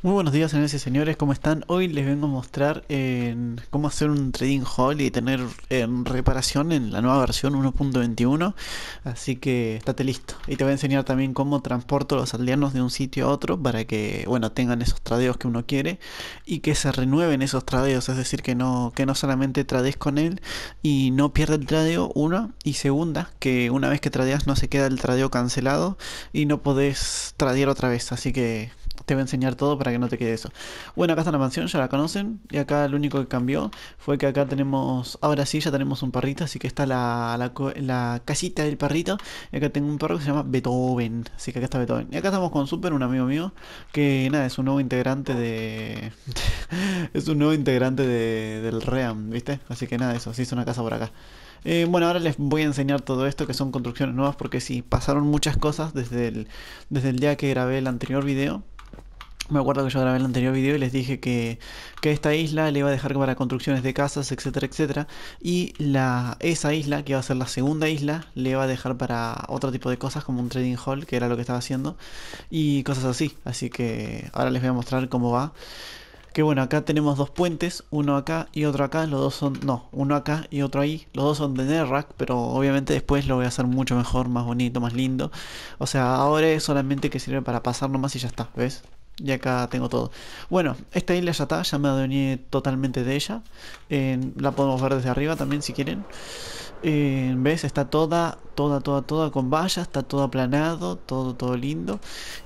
Muy buenos días señores y señores, ¿cómo están? Hoy les vengo a mostrar cómo hacer un trading hall y tener reparación en la nueva versión 1.21 Así que estate listo Y te voy a enseñar también cómo transporto los aldeanos de un sitio a otro Para que, bueno, tengan esos tradeos que uno quiere Y que se renueven esos tradeos, es decir, que no, que no solamente trades con él Y no pierda el tradeo, una Y segunda, que una vez que tradeas no se queda el tradeo cancelado Y no podés tradear otra vez, así que te voy a enseñar todo para que no te quede eso. Bueno, acá está la mansión, ya la conocen. Y acá lo único que cambió fue que acá tenemos, ahora sí, ya tenemos un perrito. Así que está la, casita del perrito. Y acá tengo un perro que se llama Beethoven. Así que acá está Beethoven. Y acá estamos con Super, un amigo mío, que nada, es un nuevo integrante de... es un nuevo integrante del Ream, ¿viste? Así que nada, eso, se hizo una casa por acá. Eh, bueno, ahora les voy a enseñar todo esto, que son construcciones nuevas, porque sí, pasaron muchas cosas desde desde el día que grabé el anterior video. Me acuerdo que yo grabé el anterior video y les dije que, que esta isla le iba a dejar para construcciones de casas, etcétera, etcétera. Y la, esa isla, que va a ser la segunda isla, le va a dejar para otro tipo de cosas, como un trading hall, que era lo que estaba haciendo, y cosas así. Así que ahora les voy a mostrar cómo va. Que bueno, acá tenemos dos puentes, uno acá y otro acá, los dos son, no, uno acá y otro ahí, los dos son de Nerrack, pero obviamente después lo voy a hacer mucho mejor, más bonito, más lindo. O sea, ahora es solamente que sirve para pasar nomás y ya está, ¿ves? Y acá tengo todo. Bueno, esta isla ya está, ya me adueñé totalmente de ella. Eh, la podemos ver desde arriba también si quieren. Eh, ¿Ves? Está toda, toda, toda, toda con vallas, está todo aplanado, todo, todo lindo.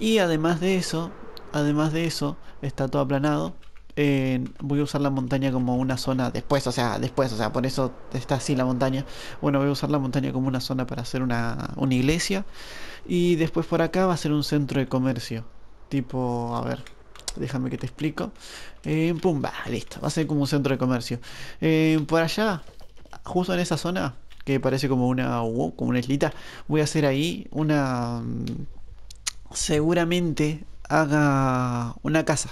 Y además de eso, además de eso, está todo aplanado. Eh, voy a usar la montaña como una zona después, o sea, después, o sea, por eso está así la montaña. Bueno, voy a usar la montaña como una zona para hacer una, una iglesia. Y después por acá va a ser un centro de comercio. Tipo, a ver, déjame que te explico. Eh, pum, va, listo. Va a ser como un centro de comercio. Eh, por allá, justo en esa zona, que parece como una uh, como una islita, voy a hacer ahí una... Mm, seguramente haga una casa.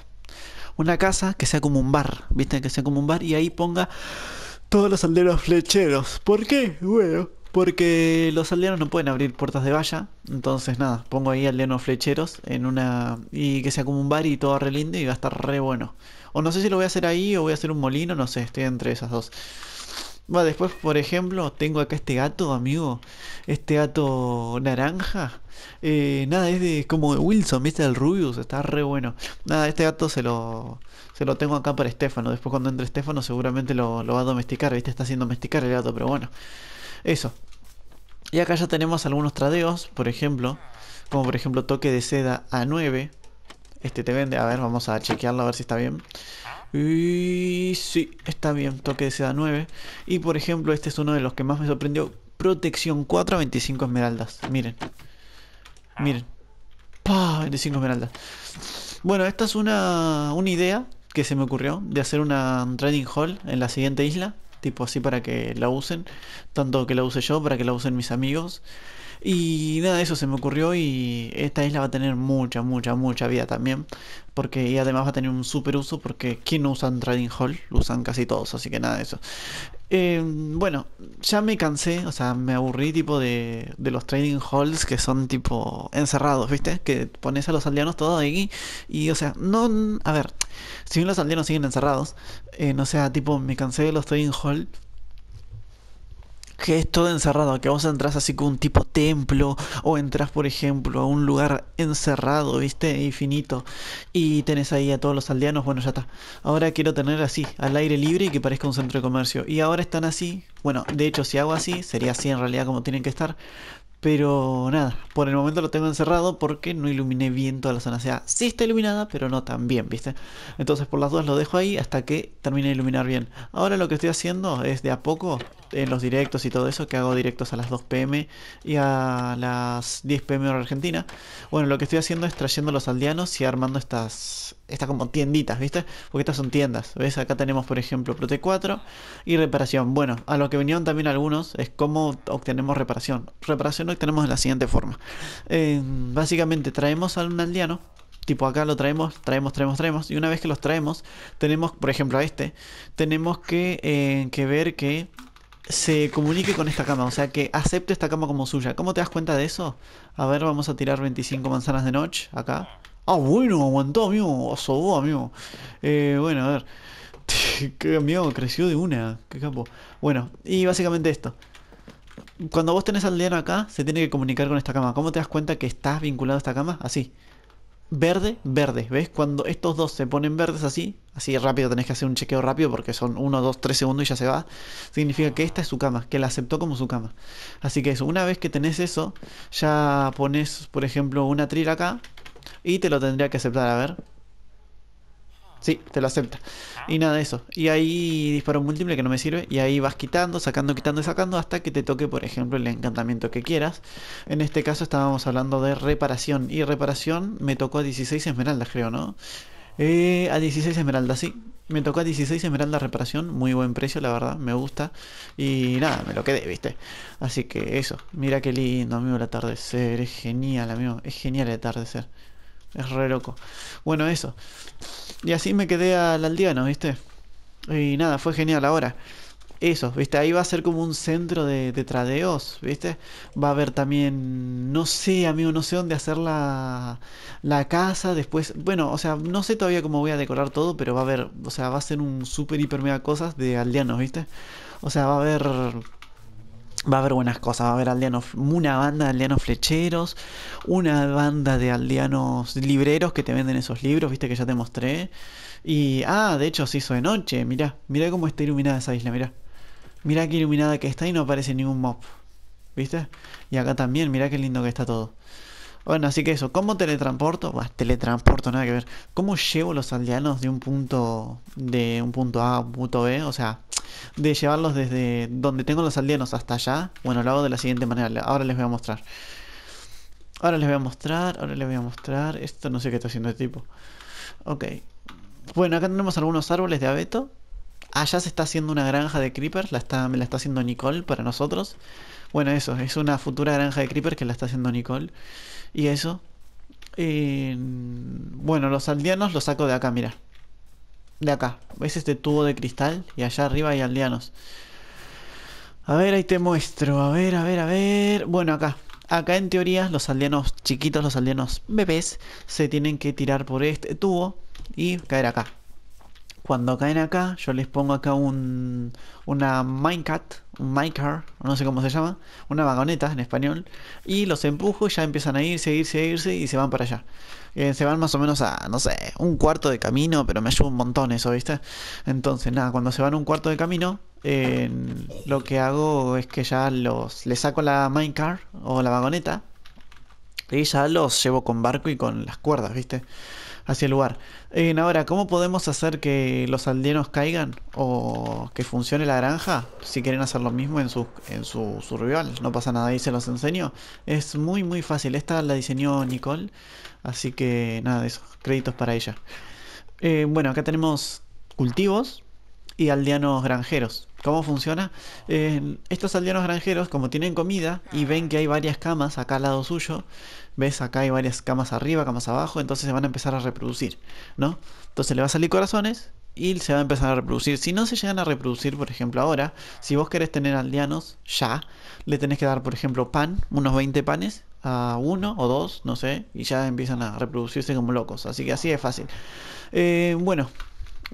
Una casa que sea como un bar, ¿viste? Que sea como un bar y ahí ponga todos los alderos flecheros. ¿Por qué? Bueno, porque los aldeanos no pueden abrir puertas de valla. Entonces, nada, pongo ahí aldeanos flecheros en una. y que sea como un bar y todo re lindo y va a estar re bueno. O no sé si lo voy a hacer ahí o voy a hacer un molino, no sé, estoy entre esas dos. Va, después, por ejemplo, tengo acá este gato, amigo. Este gato naranja. Eh, nada, es de como Wilson, ¿viste? El Rubius, está re bueno. Nada, este gato se lo, se lo tengo acá para Estefano. Después, cuando entre Estefano, seguramente lo, lo va a domesticar, ¿viste? Está haciendo domesticar el gato, pero bueno. Eso. Y acá ya tenemos algunos tradeos, por ejemplo, como por ejemplo toque de seda a 9. Este te vende, a ver, vamos a chequearlo a ver si está bien. Y sí, está bien, toque de seda 9. Y por ejemplo, este es uno de los que más me sorprendió. Protección 4 a 25 esmeraldas. Miren. Miren. 25 esmeraldas. Bueno, esta es una, idea que se me ocurrió de hacer un trading hall en la siguiente isla tipo así para que la usen, tanto que la use yo, para que la usen mis amigos. Y nada, eso se me ocurrió y esta isla va a tener mucha, mucha, mucha vida también. Porque y además va a tener un super uso porque ¿quién no usan Trading Hall? Lo usan casi todos, así que nada de eso. Eh, bueno, ya me cansé, o sea, me aburrí tipo de, de los trading halls que son tipo encerrados, ¿viste? Que pones a los aldeanos todos ahí y, o sea, no, a ver, si bien los aldeanos siguen encerrados, eh, no sea, tipo, me cansé de los trading halls que es todo encerrado, que vos entras así como un tipo templo o entras, por ejemplo, a un lugar encerrado, ¿viste? Infinito Y tenés ahí a todos los aldeanos, bueno, ya está. Ahora quiero tener así, al aire libre y que parezca un centro de comercio. Y ahora están así, bueno, de hecho si hago así, sería así en realidad como tienen que estar, pero nada, por el momento lo tengo encerrado porque no iluminé bien toda la zona. O sea, sí está iluminada, pero no tan bien, ¿viste? Entonces por las dos lo dejo ahí hasta que termine de iluminar bien. Ahora lo que estoy haciendo es de a poco, en los directos y todo eso, que hago directos a las 2 pm y a las 10 pm hora argentina. Bueno, lo que estoy haciendo es trayendo los aldeanos y armando estas está como tienditas, ¿viste? Porque estas son tiendas, ¿ves? Acá tenemos, por ejemplo, Prote 4 y reparación. Bueno, a lo que vinieron también algunos es cómo obtenemos reparación. Reparación lo tenemos de la siguiente forma. Eh, básicamente traemos a un aldeano, tipo acá lo traemos, traemos, traemos, traemos, y una vez que los traemos, tenemos, por ejemplo, a este, tenemos que, eh, que ver que se comunique con esta cama, o sea que acepte esta cama como suya. ¿Cómo te das cuenta de eso? A ver, vamos a tirar 25 manzanas de noche acá. Ah, bueno, aguantó, amigo. Asobó, amigo. Eh, bueno, a ver. Qué amigo, creció de una. Qué capo. Bueno, y básicamente esto. Cuando vos tenés aldeano acá, se tiene que comunicar con esta cama. ¿Cómo te das cuenta que estás vinculado a esta cama? Así. Verde, verde. ¿Ves? Cuando estos dos se ponen verdes así, así rápido tenés que hacer un chequeo rápido porque son 1, 2, 3 segundos y ya se va. Significa que esta es su cama, que la aceptó como su cama. Así que eso, una vez que tenés eso, ya pones, por ejemplo, una tril acá y te lo tendría que aceptar, a ver. Sí, te lo acepta. Ah. Y nada de eso. Y ahí disparo múltiple que no me sirve. Y ahí vas quitando, sacando, quitando y sacando hasta que te toque, por ejemplo, el encantamiento que quieras. En este caso estábamos hablando de reparación. Y reparación me tocó a 16 esmeraldas, creo, ¿no? Eh, a 16 esmeraldas, sí. Me tocó a 16 esmeraldas reparación. Muy buen precio, la verdad. Me gusta. Y nada, me lo quedé, viste. Así que eso. Mira qué lindo, amigo, el atardecer. Es genial, amigo. Es genial el atardecer. Es re loco. Bueno, eso. Y así me quedé al aldeano, ¿viste? Y nada, fue genial ahora. Eso, ¿viste? Ahí va a ser como un centro de, de tradeos, ¿viste? Va a haber también, no sé, amigo, no sé dónde hacer la, la casa. Después, bueno, o sea, no sé todavía cómo voy a decorar todo, pero va a haber, o sea, va a ser un super hiper mega cosas de aldeanos, ¿viste? O sea, va a haber va a haber buenas cosas. Va a haber aldeanos, una banda de aldeanos flecheros, una banda de aldeanos libreros que te venden esos libros, viste que ya te mostré. Y, ah, de hecho se hizo de noche, mirá, mirá cómo está iluminada esa isla, mirá. Mirá qué iluminada que está y no aparece ningún mob. ¿Viste? Y acá también, mirá qué lindo que está todo. Bueno, así que eso, ¿cómo teletransporto? Bah, teletransporto, nada que ver. ¿Cómo llevo los aldeanos de un punto de un punto A a un punto B? O sea, de llevarlos desde donde tengo los aldeanos hasta allá. Bueno, lo hago de la siguiente manera. Ahora les voy a mostrar. Ahora les voy a mostrar, ahora les voy a mostrar. Esto no sé qué está haciendo este tipo. Ok. Bueno, acá tenemos algunos árboles de abeto. Allá se está haciendo una granja de creepers, la me la está haciendo Nicole para nosotros. Bueno, eso, es una futura granja de creeper que la está haciendo Nicole. Y eso. Eh, bueno, los aldeanos los saco de acá, mira. De acá. ¿Ves este tubo de cristal? Y allá arriba hay aldeanos. A ver, ahí te muestro. A ver, a ver, a ver. Bueno, acá. Acá en teoría los aldeanos chiquitos, los aldeanos bebés, se tienen que tirar por este tubo y caer acá cuando caen acá, yo les pongo acá un, una minecart un minecar, no sé cómo se llama, una vagoneta en español, y los empujo y ya empiezan a irse, irse, irse y se van para allá. Eh, se van más o menos a, no sé, un cuarto de camino, pero me ayuda un montón eso, ¿viste? Entonces, nada, cuando se van un cuarto de camino, eh, lo que hago es que ya los, les saco la minecar o la vagoneta y ya los llevo con barco y con las cuerdas, ¿viste? hacia el lugar. Eh, ahora, ¿cómo podemos hacer que los aldeanos caigan o que funcione la granja? Si quieren hacer lo mismo en su, en su, rival, no pasa nada, ahí se los enseño. Es muy, muy fácil. Esta la diseñó Nicole, así que nada, de eso. créditos para ella. Eh, bueno, acá tenemos cultivos y aldeanos granjeros. ¿Cómo funciona? Eh, estos aldeanos granjeros, como tienen comida y ven que hay varias camas acá al lado suyo, ves acá hay varias camas arriba, camas abajo, entonces se van a empezar a reproducir, ¿no? Entonces le va a salir corazones y se va a empezar a reproducir. Si no se llegan a reproducir, por ejemplo, ahora, si vos querés tener aldeanos ya, le tenés que dar, por ejemplo, pan, unos 20 panes a uno o dos, no sé, y ya empiezan a reproducirse como locos. Así que así es fácil. Eh, bueno,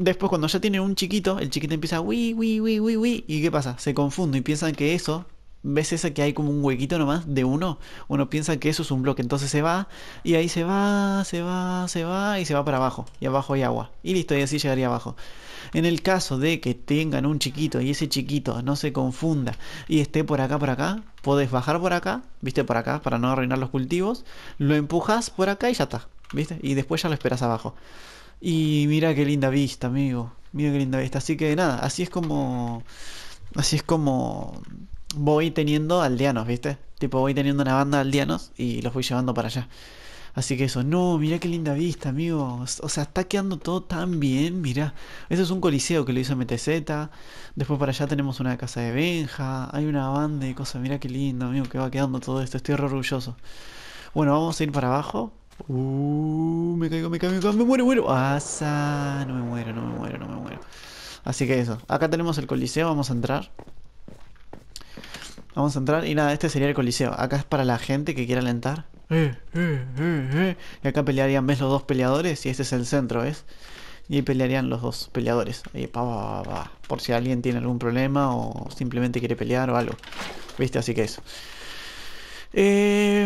después cuando ya tienen un chiquito, el chiquito empieza wi, uy uy uy uy y ¿qué pasa? Se confunde y piensan que eso, ¿ves esa que hay como un huequito nomás de uno? Uno piensa que eso es un bloque, entonces se va, y ahí se va, se va, se va, y se va para abajo, y abajo hay agua, y listo, y así llegaría abajo. En el caso de que tengan un chiquito y ese chiquito no se confunda y esté por acá, por acá, podés bajar por acá, viste, por acá, para no arruinar los cultivos, lo empujas por acá y ya está, viste, y después ya lo esperas abajo. Y mira qué linda vista, amigo. Mira qué linda vista. Así que nada, así es como. Así es como voy teniendo aldeanos, ¿viste? Tipo, voy teniendo una banda de aldeanos y los voy llevando para allá. Así que eso, no, mira qué linda vista, amigo. O sea, está quedando todo tan bien, mira. Eso es un coliseo que lo hizo MTZ. Después para allá tenemos una casa de Benja. Hay una banda y cosas, mira qué lindo, amigo, que va quedando todo esto. Estoy orgulloso. Bueno, vamos a ir para abajo. Uh, me caigo, me caigo, me me muero, muero. no me muero, no me muero, no me muero. Así que eso, acá tenemos el coliseo, vamos a entrar. Vamos a entrar y nada, este sería el coliseo. Acá es para la gente que quiera alentar. Eh, eh, eh, y acá pelearían, ¿ves? Los dos peleadores y este es el centro, ¿ves? Y pelearían los dos peleadores. Ahí, pa, Por si alguien tiene algún problema o simplemente quiere pelear o algo. ¿Viste? Así que eso.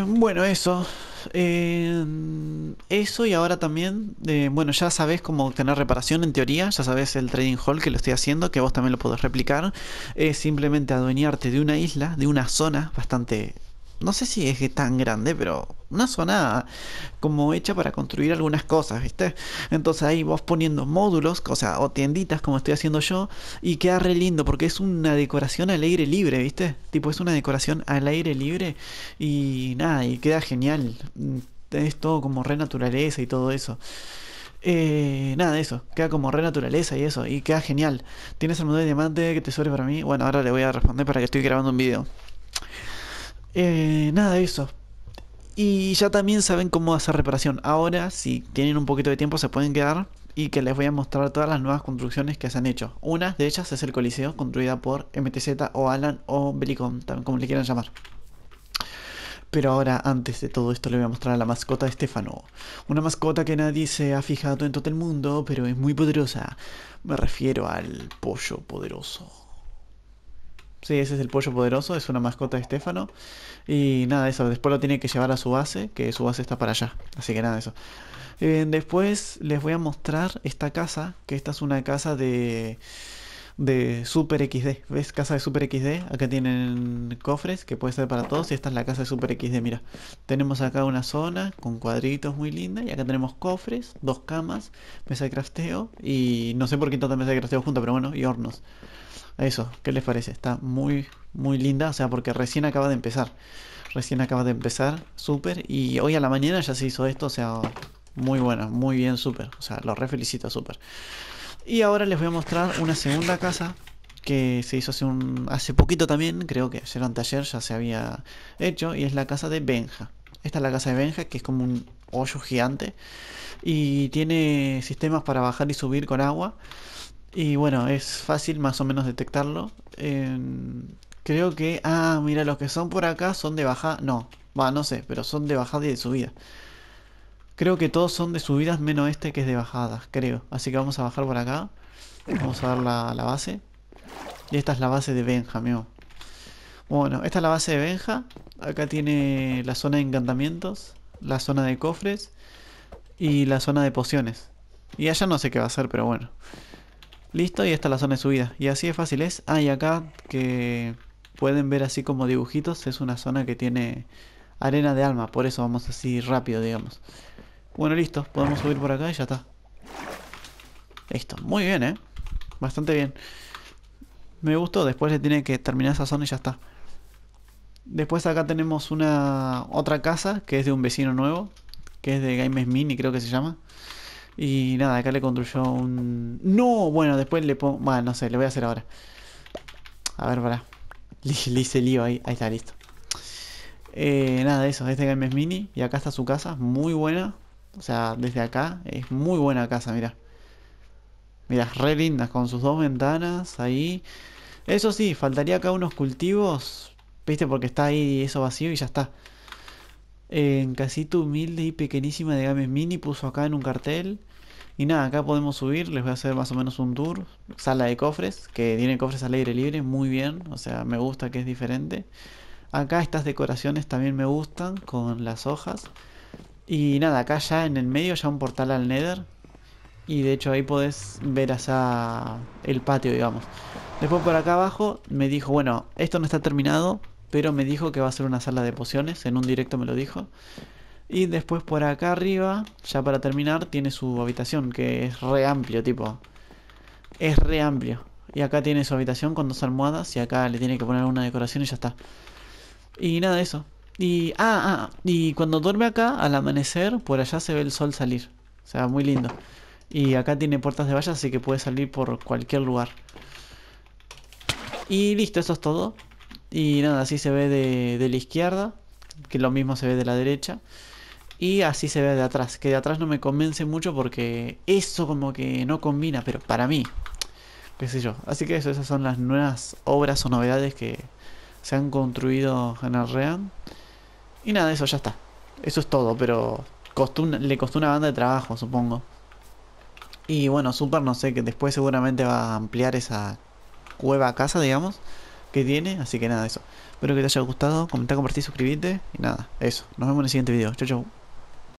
bueno, eso. Eh, eso y ahora también, bueno, ya sabes cómo obtener reparación en teoría, ya sabes el trading hall que lo estoy haciendo, que vos también lo podés replicar. Es simplemente adueñarte de una isla, de una zona bastante no sé si es tan grande, pero una zona como hecha para construir algunas cosas, ¿viste? Entonces ahí vos poniendo módulos, o sea, o tienditas como estoy haciendo yo, y queda re lindo porque es una decoración al aire libre, ¿viste? Tipo, es una decoración al aire libre y nada, y queda genial. Es todo como re naturaleza y todo eso. Eh, nada de eso, queda como re naturaleza y eso, y queda genial. ¿Tienes el modelo de diamante que te sobre para mí? Bueno, ahora le voy a responder para que estoy grabando un video. Eh, nada de eso. Y ya también saben cómo hacer reparación. Ahora, si tienen un poquito de tiempo, se pueden quedar y que les voy a mostrar todas las nuevas construcciones que se han hecho. Una de ellas es el Coliseo, construida por MTZ o Alan o Belicom, también como le quieran llamar. Pero ahora, antes de todo esto, le voy a mostrar a la mascota de Stefano. Una mascota que nadie se ha fijado en todo el mundo, pero es muy poderosa. Me refiero al pollo poderoso. Sí, ese es el pollo poderoso, es una mascota de Estefano. Y nada, eso. Después lo tiene que llevar a su base, que su base está para allá. Así que nada, eso. Eh, después les voy a mostrar esta casa, que esta es una casa de, de Super XD. ¿Ves? Casa de Super XD. Acá tienen cofres, que puede ser para todos. Y esta es la casa de Super XD, mira. Tenemos acá una zona con cuadritos muy linda. Y acá tenemos cofres, dos camas, mesa de crafteo. Y no sé por qué tanta mesa de crafteo junta, pero bueno, y hornos. Eso, ¿qué les parece? Está muy, muy linda, o sea, porque recién acaba de empezar. Recién acaba de empezar, súper. Y hoy a la mañana ya se hizo esto, o sea, muy bueno, muy bien, súper. O sea, lo refelicito, súper. Y ahora les voy a mostrar una segunda casa que se hizo hace, un, hace poquito también, creo que ayer o anteayer ya se había hecho, y es la casa de Benja. Esta es la casa de Benja, que es como un hoyo gigante, y tiene sistemas para bajar y subir con agua. Y bueno, es fácil más o menos detectarlo. Em, creo que... Ah, mira, los que son por acá son de bajada... No, va, no sé, pero son de bajada y de subida. Creo que todos son de subidas menos este que es de bajada, creo. Así que vamos a bajar por acá. Vamos a ver la, la base. Y esta es la base de Benja, amigo Bueno, esta es la base de Benja. Acá tiene la zona de encantamientos, la zona de cofres y la zona de pociones. Y allá no sé qué va a ser, pero bueno. Listo, y esta es la zona de subida. Y así de fácil es. Ah, acá que pueden ver así como dibujitos, es una zona que tiene arena de alma, por eso vamos así rápido, digamos. Bueno, listo, podemos subir por acá y ya está. Listo, muy bien, ¿eh? Bastante bien. Me gustó, después le tiene que terminar esa zona y ya está. Después acá tenemos una otra casa que es de un vecino nuevo, que es de Games Mini creo que se llama. Y nada, acá le construyó un... No, bueno, después le pongo... Bueno, no sé, le voy a hacer ahora. A ver, para Le, hice lío ahí. Ahí está, listo. Eh, nada, eso. Este game es mini. Y acá está su casa. Muy buena. O sea, desde acá. Es muy buena casa, mira Mirá, re lindas. Con sus dos ventanas ahí. Eso sí, faltaría acá unos cultivos. ¿Viste? Porque está ahí eso vacío y ya está en casita humilde y pequeñísima de Games Mini, puso acá en un cartel. Y nada, acá podemos subir, les voy a hacer más o menos un tour. Sala de cofres, que tiene cofres al aire libre, muy bien, o sea, me gusta que es diferente. Acá estas decoraciones también me gustan, con las hojas. Y nada, acá ya en el medio ya un portal al Nether. Y de hecho ahí podés ver allá el patio, digamos. Después por acá abajo me dijo, bueno, esto no está terminado, pero me dijo que va a ser una sala de pociones, en un directo me lo dijo. Y después por acá arriba, ya para terminar, tiene su habitación, que es re amplio, tipo. Es re amplio. Y acá tiene su habitación con dos almohadas y acá le tiene que poner una decoración y ya está. Y nada de eso. Y, ah, ah, y cuando duerme acá, al amanecer, por allá se ve el sol salir. O sea, muy lindo. Y acá tiene puertas de valla, así que puede salir por cualquier lugar. Y listo, eso es todo. Y nada, así se ve de, la izquierda, que lo mismo se ve de la derecha. Y así se ve de atrás, que de atrás no me convence mucho porque eso como que no combina, pero para mí, qué sé yo. Así que eso, esas son las nuevas obras o novedades que se han construido en el Ream. Y nada, eso ya está. Eso es todo, pero le costó una banda de trabajo, supongo. Y bueno, Super no sé, que después seguramente va a ampliar esa cueva a casa, digamos que tiene. Así que nada, eso. Espero que te haya gustado. Comenta, compartir, suscribirte. Y nada, eso. Nos vemos en el siguiente video. Chau, chau.